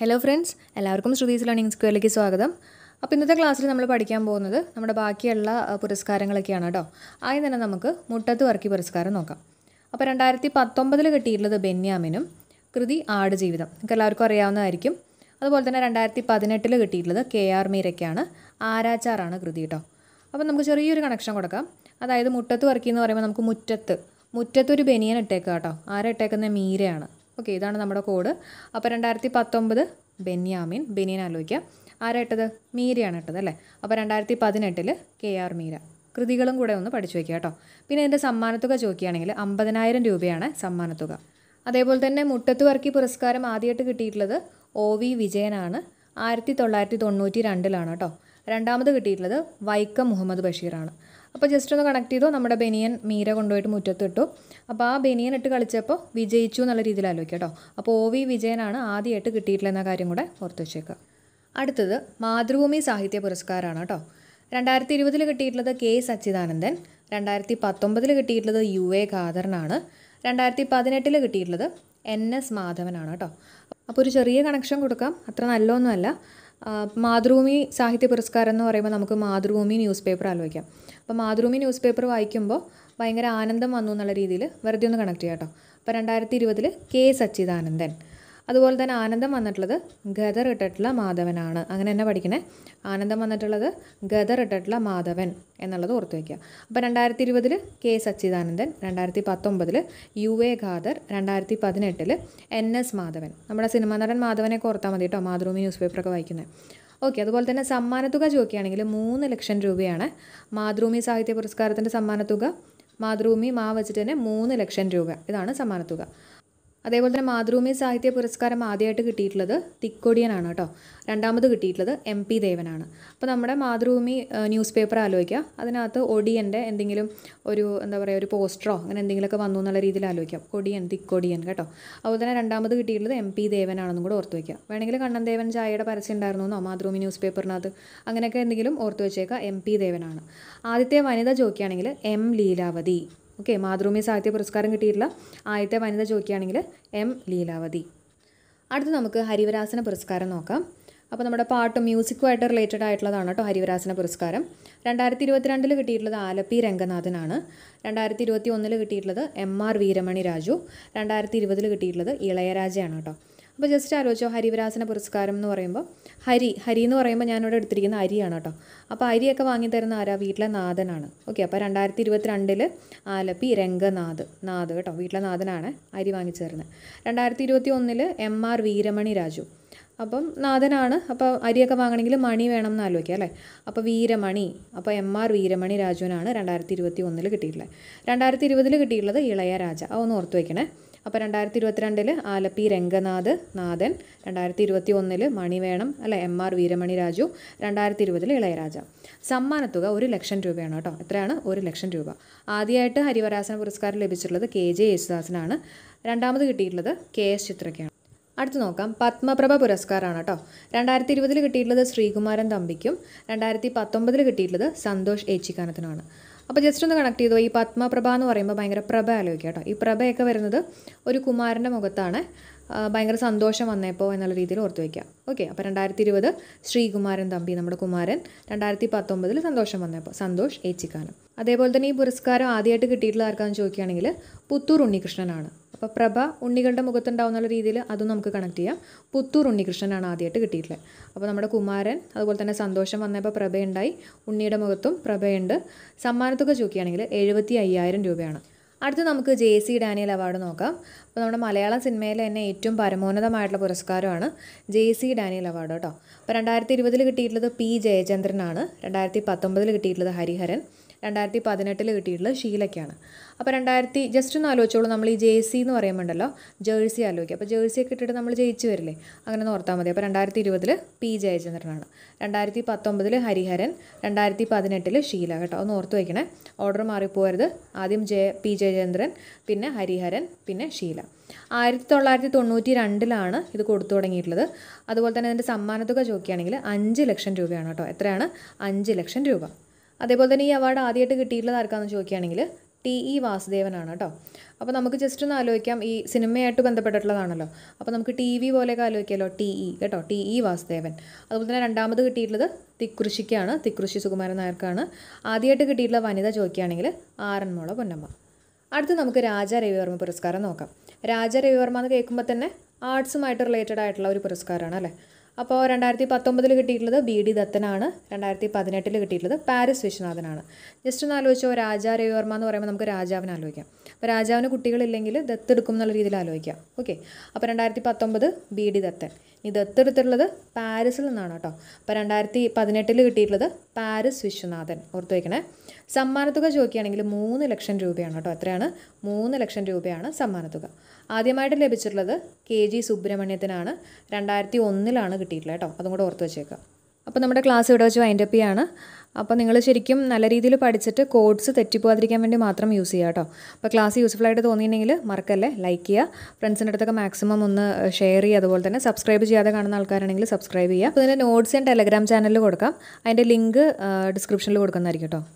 hello friends എല്ലാവർക്കും Shruthi's learning സ്കൂളിലേക്ക് സ്വാഗതം അപ്പോൾ ഇന്നത്തെ ക്ലാസ്സിൽ നമ്മൾ പഠിക്കാൻ പോകുന്നത് നമ്മുടെ ബാക്കിയുള്ള പുരസ്കാരങ്ങളൊക്കെയാണ് കേട്ടോ ആദ്യം തന്നെ നമുക്ക് മുട്ടത്ത് വർക്കി പുരസ്കാരം നോക്കാം അപ്പോൾ രണ്ടായിരത്തി പത്തൊമ്പതിൽ കിട്ടിയിട്ടുള്ളത് ബെന്യാമിനും കൃതി ആട് ജീവിതം നിങ്ങൾക്ക് എല്ലാവർക്കും അറിയാവുന്നതായിരിക്കും അതുപോലെ തന്നെ രണ്ടായിരത്തി പതിനെട്ടിൽ കിട്ടിയിട്ടുള്ളത് കെ ആർ മീരയ്ക്കാണ് ആരാച്ചാറാണ് കൃതി കേട്ടോ അപ്പോൾ നമുക്ക് ചെറിയൊരു കണക്ഷൻ കൊടുക്കാം അതായത് മുട്ടത്ത് വർക്കി എന്ന് പറയുമ്പോൾ നമുക്ക് മുറ്റത്ത് മുറ്റത്തൊരു ബനിയൻ ഇട്ടേക്കുക കേട്ടോ ആരെ ഇട്ടേക്കുന്ന മീരയാണ് ഓക്കെ ഇതാണ് നമ്മുടെ കോഡ് അപ്പോൾ രണ്ടായിരത്തി പത്തൊമ്പത് ബെന്യാമിൻ ബെനിയൻ ആലോചിക്കുക ആരായിട്ടത് മീരയാണ് ഇട്ടത് അല്ലേ അപ്പോൾ രണ്ടായിരത്തി പതിനെട്ടിൽ കെ ആർ മീര കൃതികളും കൂടെ ഒന്ന് പഠിച്ചു വയ്ക്കുക കേട്ടോ പിന്നെ ഇതിൻ്റെ സമ്മാനത്തുക ചോദിക്കുകയാണെങ്കിൽ അമ്പതിനായിരം രൂപയാണ് സമ്മാനത്തുക അതേപോലെ തന്നെ മുട്ടത്ത് വർക്കി പുരസ്കാരം ആദ്യമായിട്ട് കിട്ടിയിട്ടുള്ളത് ഒ വി വിജയനാണ് ആയിരത്തി തൊള്ളായിരത്തി തൊണ്ണൂറ്റി രണ്ടിലാണ് കേട്ടോ രണ്ടാമത് കിട്ടിയിട്ടുള്ളത് വൈക്കം മുഹമ്മദ് ബഷീറാണ് അപ്പോൾ ജസ്റ്റ് ഒന്ന് കണക്ട് ചെയ്തു നമ്മുടെ ബനിയൻ മീര കൊണ്ടുപോയിട്ട് ഇട്ടു അപ്പോൾ ആ ബനിയൻ ഇട്ട് കളിച്ചപ്പോൾ വിജയിച്ചു എന്നുള്ള രീതിയിൽ ആലോചിക്കുക കേട്ടോ അപ്പോൾ ഒ വി വിജയനാണ് ആദ്യമായിട്ട് കിട്ടിയിട്ടുള്ള എന്ന കാര്യം കൂടെ ഓർത്ത് വെച്ചേക്കുക അടുത്തത് മാതൃഭൂമി സാഹിത്യ പുരസ്കാരമാണ് കേട്ടോ രണ്ടായിരത്തി ഇരുപതിൽ കിട്ടിയിട്ടുള്ളത് കെ സച്ചിദാനന്ദൻ രണ്ടായിരത്തി പത്തൊമ്പതിൽ കിട്ടിയിട്ടുള്ളത് യു എ ഖാദറിനാണ് രണ്ടായിരത്തി പതിനെട്ടിൽ കിട്ടിയിട്ടുള്ളത് എൻ എസ് മാധവനാണ് കേട്ടോ അപ്പോൾ ഒരു ചെറിയ കണക്ഷൻ കൊടുക്കാം അത്ര നല്ലൊന്നുമല്ല മാതൃഭൂമി സാഹിത്യ പുരസ്കാരം എന്ന് പറയുമ്പോൾ നമുക്ക് മാതൃഭൂമി ന്യൂസ് പേപ്പർ ആലോചിക്കാം അപ്പോൾ മാതൃഭൂമി ന്യൂസ് പേപ്പർ വായിക്കുമ്പോൾ ഭയങ്കര ആനന്ദം വന്നു എന്നുള്ള രീതിയിൽ വെറുതെ ഒന്ന് കണക്ട് ചെയ്യാം കേട്ടോ അപ്പോൾ രണ്ടായിരത്തി ഇരുപതിൽ കെ സച്ചിദാനന്ദൻ അതുപോലെ തന്നെ ആനന്ദം വന്നിട്ടുള്ളത് ഗദർ ഇട്ടിട്ടുള്ള മാധവനാണ് അങ്ങനെ തന്നെ പഠിക്കണേ ആനന്ദം വന്നിട്ടുള്ളത് ഗദർ ഇട്ടിട്ടുള്ള മാധവൻ എന്നുള്ളത് ഓർത്ത് വയ്ക്കുക അപ്പോൾ രണ്ടായിരത്തി ഇരുപതിൽ കെ സച്ചിദാനന്ദൻ രണ്ടായിരത്തി പത്തൊമ്പതിൽ യു എ ഖാദർ രണ്ടായിരത്തി പതിനെട്ടിൽ എൻ എസ് മാധവൻ നമ്മുടെ സിനിമാ നടൻ മാധവനെ ഓർത്താൽ മതി കേട്ടോ മാതൃഭൂമി ന്യൂസ് പേപ്പറൊക്കെ വായിക്കുന്നത് ഓക്കെ അതുപോലെ തന്നെ സമ്മാനത്തുക ചോദിക്കുകയാണെങ്കിൽ മൂന്ന് ലക്ഷം രൂപയാണ് മാതൃഭൂമി സാഹിത്യ പുരസ്കാരത്തിൻ്റെ സമ്മാനത്തുക മാതൃഭൂമി മാ വെച്ചിട്ട് തന്നെ മൂന്ന് ലക്ഷം രൂപ ഇതാണ് സമ്മാനത്തുക അതേപോലെ തന്നെ മാതൃഭൂമി സാഹിത്യ പുരസ്കാരം ആദ്യമായിട്ട് കിട്ടിയിട്ടുള്ളത് തിക്കൊടിയനാണ് കേട്ടോ രണ്ടാമത് കിട്ടിയിട്ടുള്ളത് എം പി ദേവനാണ് അപ്പോൾ നമ്മുടെ മാതൃഭൂമി ന്യൂസ് പേപ്പർ ആലോചിക്കുക അതിനകത്ത് ഒടിയൻ്റെ എന്തെങ്കിലും ഒരു എന്താ പറയുക ഒരു പോസ്റ്ററോ അങ്ങനെ എന്തെങ്കിലുമൊക്കെ വന്നു എന്നുള്ള രീതിയിൽ ആലോചിക്കാം കൊടിയൻ തിക്കൊടിയൻ കേട്ടോ അതുപോലെ തന്നെ രണ്ടാമത് കിട്ടിയിട്ടുള്ളത് എം പി ദേവനാണെന്നും കൂടെ ഓർത്ത് വയ്ക്കുക വേണമെങ്കിൽ കണ്ണൻ ദേവൻ ചായയുടെ പരസ്യം ഉണ്ടായിരുന്നു എന്നോ മാതൃഭൂമി ന്യൂസ് പേപ്പറിനകത്ത് അങ്ങനെയൊക്കെ എന്തെങ്കിലും ഓർത്ത് വെച്ചേക്കുക എം പി ദേവനാണ് ആദ്യത്തെ വനിതാ ജോക്കിയാണെങ്കിൽ എം ലീലാവതി ഓക്കെ മാതൃഭൂമി സാഹിത്യ പുരസ്കാരം കിട്ടിയിട്ടുള്ള ആദ്യത്തെ വനിത ചോദിക്കുകയാണെങ്കിൽ എം ലീലാവതി അടുത്ത് നമുക്ക് ഹരിവരാസന പുരസ്കാരം നോക്കാം അപ്പോൾ നമ്മുടെ പാട്ടും മ്യൂസിക്കുമായിട്ട് റിലേറ്റഡ് ആയിട്ടുള്ളതാണ് കേട്ടോ ഹരിവരാസന പുരസ്കാരം രണ്ടായിരത്തി ഇരുപത്തിരണ്ടിൽ കിട്ടിയിട്ടുള്ളത് ആലപ്പി രംഗനാഥനാണ് രണ്ടായിരത്തി ഇരുപത്തി ഒന്നിൽ കിട്ടിയിട്ടുള്ളത് എം ആർ വീരമണി രാജു രണ്ടായിരത്തി ഇരുപതിൽ കിട്ടിയിട്ടുള്ളത് ഇളയരാജയാണ് കേട്ടോ അപ്പോൾ ജസ്റ്റ് ആലോചിച്ചോ ഹരിവരാസന പുരസ്കാരം എന്ന് പറയുമ്പോൾ ഹരി ഹരി എന്ന് പറയുമ്പോൾ ഞാനിവിടെ എടുത്തിരിക്കുന്ന അരിയാണ് കേട്ടോ അപ്പോൾ അരിയൊക്കെ വാങ്ങി തരുന്ന ആരാ വീട്ടിലെ നാഥനാണ് ഓക്കെ അപ്പോൾ രണ്ടായിരത്തി ഇരുപത്തിരണ്ടിൽ ആലപ്പി രംഗനാഥ് നാഥ് കേട്ടോ വീട്ടിലെ നാഥനാണ് അരി വാങ്ങിച്ചു തരുന്നത് രണ്ടായിരത്തി ഇരുപത്തി ഒന്നിൽ എം ആർ വീരമണി രാജു അപ്പം നാഥനാണ് അപ്പോൾ അരിയൊക്കെ വാങ്ങണമെങ്കിൽ മണി വേണം എന്ന് ആലോചിക്കാം അല്ലേ അപ്പോൾ വീരമണി അപ്പോൾ എം ആർ വീരമണി രാജുവിനാണ് രണ്ടായിരത്തി ഇരുപത്തി ഒന്നിൽ കിട്ടിയിട്ടുള്ളത് രണ്ടായിരത്തി ഇരുപതിൽ കിട്ടിയിട്ടുള്ളത് ഇളയരാജ അതൊന്ന് ഓർത്ത് വയ്ക്കണേ അപ്പോൾ രണ്ടായിരത്തി ഇരുപത്തിരണ്ടിൽ ആലപ്പി രംഗനാഥ് നാഥൻ രണ്ടായിരത്തി ഇരുപത്തി ഒന്നിൽ മണിവേണം അല്ലെ എം ആർ വീരമണി രാജു രണ്ടായിരത്തി ഇരുപതിൽ ഇളയരാജ സമ്മാനത്തുക ഒരു ലക്ഷം രൂപയാണ് കേട്ടോ എത്രയാണ് ഒരു ലക്ഷം രൂപ ആദ്യമായിട്ട് ഹരിവരാസന പുരസ്കാരം ലഭിച്ചിട്ടുള്ളത് കെ ജെ യേശുദാസനാണ് രണ്ടാമത് കിട്ടിയിട്ടുള്ളത് കെ എസ് ചിത്രയ്ക്കാണ് അടുത്ത് നോക്കാം പത്മപ്രഭ പുരസ്കാരമാണ് കേട്ടോ രണ്ടായിരത്തി ഇരുപതിൽ കിട്ടിയിട്ടുള്ളത് ശ്രീകുമാരൻ തമ്പിക്കും രണ്ടായിരത്തി പത്തൊമ്പതിൽ കിട്ടിയിട്ടുള്ളത് സന്തോഷ് ഏച്ചിക്കാനത്തിനുമാണ് അപ്പോൾ ജസ്റ്റ് ഒന്ന് കണക്ട് ചെയ്തു ഈ പത്മപ്രഭ എന്ന് പറയുമ്പോൾ ഭയങ്കര പ്രഭ ആലോചിക്കാം കേട്ടോ ഈ പ്രഭയൊക്കെ വരുന്നത് ഒരു കുമാരൻ്റെ മുഖത്താണ് ഭയങ്കര സന്തോഷം വന്നേപ്പോൾ എന്നുള്ള രീതിയിൽ ഓർത്ത് വയ്ക്കാം ഓക്കെ അപ്പോൾ രണ്ടായിരത്തി ഇരുപത് ശ്രീകുമാരൻ തമ്പി നമ്മുടെ കുമാരൻ രണ്ടായിരത്തി പത്തൊമ്പതിൽ സന്തോഷം വന്നേപ്പോൾ സന്തോഷ് ഏച്ചിക്കാനം അതേപോലെ തന്നെ ഈ പുരസ്കാരം ആദ്യമായിട്ട് കിട്ടിയിട്ടുള്ള ആർക്കാണെന്ന് ചോദിക്കുകയാണെങ്കിൽ പുത്തൂർ ഉണ്ണികൃഷ്ണനാണ് അപ്പോൾ പ്രഭ ഉണ്ണികളുടെ മുഖത്തുണ്ടാവുന്ന രീതിയിൽ അതും നമുക്ക് കണക്ട് ചെയ്യാം പുത്തൂർ ഉണ്ണികൃഷ്ണനാണ് ആദ്യമായിട്ട് കിട്ടിയിട്ടുള്ളത് അപ്പോൾ നമ്മുടെ കുമാരൻ അതുപോലെ തന്നെ സന്തോഷം വന്നപ്പോൾ പ്രഭയുണ്ടായി ഉണ്ണിയുടെ മുഖത്തും പ്രഭയുണ്ട് സമ്മാനത്തൊക്കെ ചോദിക്കുകയാണെങ്കിൽ എഴുപത്തി അയ്യായിരം രൂപയാണ് അടുത്ത് നമുക്ക് ജെ സി ഡാനിയൽ അവാർഡ് നോക്കാം അപ്പോൾ നമ്മുടെ മലയാളം സിനിമയിലെ തന്നെ ഏറ്റവും പരമോന്നതമായിട്ടുള്ള പുരസ്കാരമാണ് ജെ സി ഡാനിയൽ അവാർഡ് കേട്ടോ അപ്പോൾ രണ്ടായിരത്തി ഇരുപതിൽ കിട്ടിയിട്ടുള്ളത് പി ജയചന്ദ്രനാണ് രണ്ടായിരത്തി പത്തൊമ്പതിൽ കിട്ടിയിട്ടുള്ളത് ഹരിഹരൻ രണ്ടായിരത്തി പതിനെട്ടിൽ കിട്ടിയിട്ടുള്ളത് ഷീലയ്ക്കാണ് അപ്പോൾ രണ്ടായിരത്തി ജസ്റ്റ് ഒന്ന് ആലോചിച്ചോളൂ നമ്മൾ ഈ ജേഴ്സി എന്ന് പറയുമ്പോണ്ടല്ലോ ജേഴ്സി ആലോചിക്കുക അപ്പോൾ ജേഴ്സി ഒക്കെ ഇട്ടിട്ട് നമ്മൾ ജയിച്ചു വരില്ലേ അങ്ങനെ ഓർത്താൽ മതി അപ്പോൾ രണ്ടായിരത്തി ഇരുപതിൽ പി ജയചന്ദ്രനാണ് രണ്ടായിരത്തി പത്തൊമ്പതിൽ ഹരിഹരൻ രണ്ടായിരത്തി പതിനെട്ടിൽ ഷീല കേട്ടോ ഒന്ന് ഓർത്ത് വയ്ക്കണേ ഓർഡർ മാറിപ്പോയത് ആദ്യം ജയ പി ജയചന്ദ്രൻ പിന്നെ ഹരിഹരൻ പിന്നെ ഷീല ആയിരത്തി തൊള്ളായിരത്തി തൊണ്ണൂറ്റി രണ്ടിലാണ് ഇത് കൊടുത്തു തുടങ്ങിയിട്ടുള്ളത് അതുപോലെ തന്നെ ഇതിൻ്റെ സമ്മാനത്തുക ചോദിക്കുകയാണെങ്കിൽ അഞ്ച് ലക്ഷം രൂപയാണ് കേട്ടോ എത്രയാണ് അഞ്ച് ലക്ഷം രൂപ അതേപോലെ തന്നെ ഈ അവാർഡ് ആദ്യമായിട്ട് കിട്ടിയിട്ടുള്ളത് ആർക്കാണെന്ന് ചോദിക്കുകയാണെങ്കിൽ ടി ഇ വാസുദേവനാണ് കേട്ടോ അപ്പോൾ നമുക്ക് ജസ്റ്റ് ഒന്ന് ആലോചിക്കാം ഈ സിനിമയായിട്ട് ബന്ധപ്പെട്ടിട്ടുള്ളതാണല്ലോ അപ്പോൾ നമുക്ക് ടി വി പോലെയൊക്കെ ആലോചിക്കാമല്ലോ ടി ഇ കേട്ടോ ടി ഇ വാസുദേവൻ അതുപോലെ തന്നെ രണ്ടാമത് കിട്ടിയിട്ടുള്ളത് തിക്കൃഷിക്കാണ് തിക്കൃഷി സുകുമാരൻ നായർക്കാണ് ആദ്യമായിട്ട് കിട്ടിയിട്ടുള്ള വനിത ചോദിക്കുകയാണെങ്കിൽ ആറന്മുള പൊന്നമ്മ അടുത്ത് നമുക്ക് രാജ രവിവർമ്മ പുരസ്കാരം നോക്കാം രാജ രവിവർമ്മ എന്ന് കേൾക്കുമ്പോൾ തന്നെ ആർട്സുമായിട്ട് റിലേറ്റഡ് ആയിട്ടുള്ള ഒരു പുരസ്കാരമാണ് അല്ലേ അപ്പോൾ രണ്ടായിരത്തി പത്തൊമ്പതിൽ കിട്ടിയിട്ടുള്ളത് ബി ഡി ദത്തനാണ് രണ്ടായിരത്തി പതിനെട്ടിൽ കിട്ടിയിട്ടുള്ളത് പാരിസ് വിശ്വനാഥനാണ് ജസ്റ്റ് ഒന്ന് ആലോചിച്ചോ രാജാ രവിവർമ്മ എന്ന് പറയുമ്പോൾ നമുക്ക് രാജാവിനെ ആലോചിക്കാം അപ്പോൾ രാജാവിന് കുട്ടികളില്ലെങ്കിൽ ദത്തെടുക്കും എന്നുള്ള രീതിയിൽ ആലോചിക്കാം ഓക്കെ അപ്പോൾ രണ്ടായിരത്തി പത്തൊമ്പത് ബി ഡി ദത്തൻ ഇത് എത്തെടുത്തിട്ടുള്ളത് പാരീസിൽ നിന്നാണ് കേട്ടോ അപ്പോൾ രണ്ടായിരത്തി പതിനെട്ടിൽ കിട്ടിയിട്ടുള്ളത് പാരീസ് വിശ്വനാഥൻ ഓർത്ത് വയ്ക്കണേ സമ്മാനത്തുക ചോദിക്കുകയാണെങ്കിൽ മൂന്ന് ലക്ഷം രൂപയാണ് കേട്ടോ എത്രയാണ് മൂന്ന് ലക്ഷം രൂപയാണ് സമ്മാനത്തുക ആദ്യമായിട്ട് ലഭിച്ചിട്ടുള്ളത് കെ ജി സുബ്രഹ്മണ്യത്തിനാണ് രണ്ടായിരത്തി ഒന്നിലാണ് കിട്ടിയിട്ടുള്ളത് കേട്ടോ അതും കൂടെ ഓർത്ത് വെച്ചേക്കുക അപ്പോൾ നമ്മുടെ ക്ലാസ് ഇവിടെ വെച്ച് വൈൻഡപ്പ് ചെയ്യാണ് അപ്പോൾ നിങ്ങൾ ശരിക്കും നല്ല രീതിയിൽ പഠിച്ചിട്ട് കോഡ്സ് തെറ്റിപ്പോകാതിരിക്കാൻ വേണ്ടി മാത്രം യൂസ് ചെയ്യുക കേട്ടോ അപ്പോൾ ക്ലാസ് യൂസ്ഫുൾ ആയിട്ട് തോന്നിയിട്ടുണ്ടെങ്കിൽ മറക്കല്ലേ ലൈക്ക് ചെയ്യുക ഫ്രണ്ട്സിൻ്റെ അടുത്തൊക്കെ മാക്സിമം ഒന്ന് ഷെയർ ചെയ്യുക അതുപോലെ തന്നെ സബ്സ്ക്രൈബ് ചെയ്യാതെ കാണുന്ന ആൾക്കാരാണെങ്കിൽ സബ്സ്ക്രൈബ് ചെയ്യുക അപ്പോൾ ഇതിൻ്റെ നോട്ട്സ് ഞാൻ ടെലഗ്രാം ചാനലിൽ കൊടുക്കാം അതിൻ്റെ ലിങ്ക് ഡിസ്ക്രിപ്ഷനിൽ കൊടുക്കുന്നതായിരിക്കും കേട്ടോ